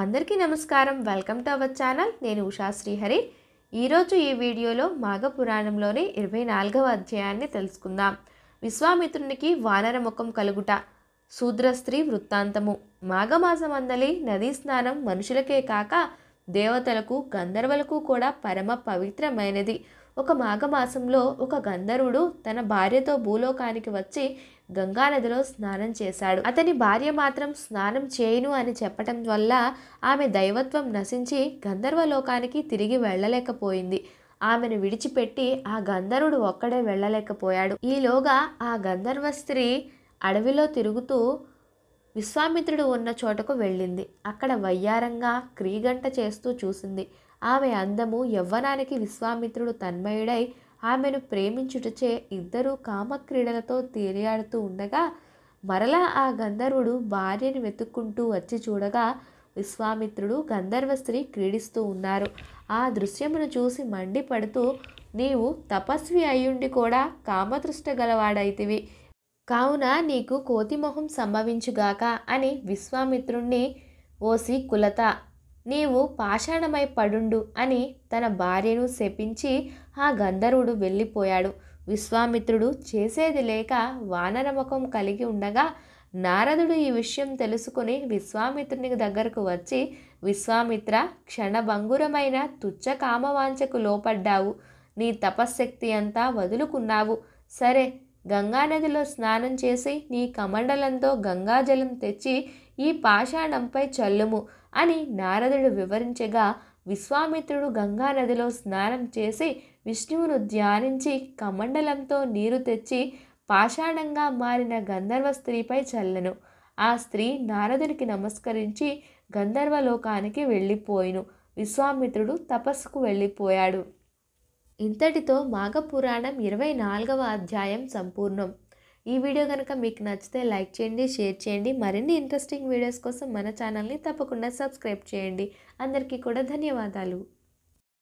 అందరికీ నమస్కారం welcome to our channel నేను ఉషా శ్రీహరి ఈరోజు ఈ వీడియోలో మాఘ పురాణంలోని ఇరవై నాలుగవ అధ్యాయాన్ని తెలుసుకుందాం విశ్వామిత్రునికి వానర ముఖం కలుగుట శూద్ర స్త్రీ వృత్తాంతము అందలి నదీ స్నానం మనుషులకే కాక దేవతలకు గంధర్వులకు కూడా పరమ పవిత్రమైనది ఒక మాఘమాసంలో ఒక గంధర్వుడు తన భార్యతో భూలోకానికి వచ్చి గంగానదిలో స్నానం చేశాడు అతని భార్య మాత్రం స్నానం చేయను అని చెప్పటం వల్ల ఆమె దైవత్వం నశించి గంధర్వలోకానికి తిరిగి వెళ్ళలేకపోయింది ఆమెను విడిచిపెట్టి ఆ గంధర్వుడు ఒక్కడే వెళ్ళలేకపోయాడు ఈలోగా ఆ గంధర్వ స్త్రీ అడవిలో తిరుగుతూ విశ్వామిత్రుడు ఉన్న చోటకు వెళ్ళింది అక్కడ వయ్యారంగా క్రీగంట చేస్తూ చూసింది ఆమె అందము యవ్వనానికి విశ్వామిత్రుడు తన్మయుడై ఆమెను ప్రేమించుటచే ఇద్దరూ కామక్రీడలతో తేలియాడుతూ ఉండగా మరలా ఆ గంధర్వుడు భార్యను వెతుక్కుంటూ వచ్చి చూడగా విశ్వామిత్రుడు గంధర్వ స్త్రీ క్రీడిస్తూ ఉన్నారు ఆ దృశ్యమును చూసి మండిపడుతూ నీవు తపస్వి అయ్యుండి కూడా కామతృష్ట గలవాడైతివి కావున నీకు కోతిమొహం సంభవించుగాక అని విశ్వామిత్రుణ్ణి ఓసి కులత నీవు పాషాణమై పడుండు అని తన భార్యను శపించి ఆ గంధర్వుడు వెళ్ళిపోయాడు విశ్వామిత్రుడు చేసేది లేక వానరముఖం కలిగి ఉండగా నారదుడు ఈ విషయం తెలుసుకుని విశ్వామిత్రుని దగ్గరకు వచ్చి విశ్వామిత్ర క్షణభంగురమైన తుచ్చ కామవాంఛకు లోపడ్డావు నీ తపశ్శక్తి అంతా వదులుకున్నావు సరే గంగానదిలో స్నానం చేసి నీ కమండలంతో గంగాజలం తెచ్చి ఈ పాషాణంపై చల్లుము అని నారదుడు వివరించగా విశ్వామిత్రుడు గంగానదిలో స్నానం చేసి విష్ణువును ధ్యానించి కమండలంతో నీరు తెచ్చి పాషాణంగా మారిన గంధర్వ స్త్రీపై చల్లెను ఆ స్త్రీ నారదునికి నమస్కరించి గంధర్వలోకానికి వెళ్ళిపోయిను విశ్వామిత్రుడు తపస్సుకు వెళ్ళిపోయాడు ఇంతటితో మాఘపురాణం ఇరవై నాలుగవ అధ్యాయం సంపూర్ణం ఈ వీడియో కనుక మీకు నచ్చితే లైక్ చేయండి షేర్ చేయండి మరిన్ని ఇంట్రెస్టింగ్ వీడియోస్ కోసం మన ఛానల్ని తప్పకుండా సబ్స్క్రైబ్ చేయండి అందరికీ కూడా ధన్యవాదాలు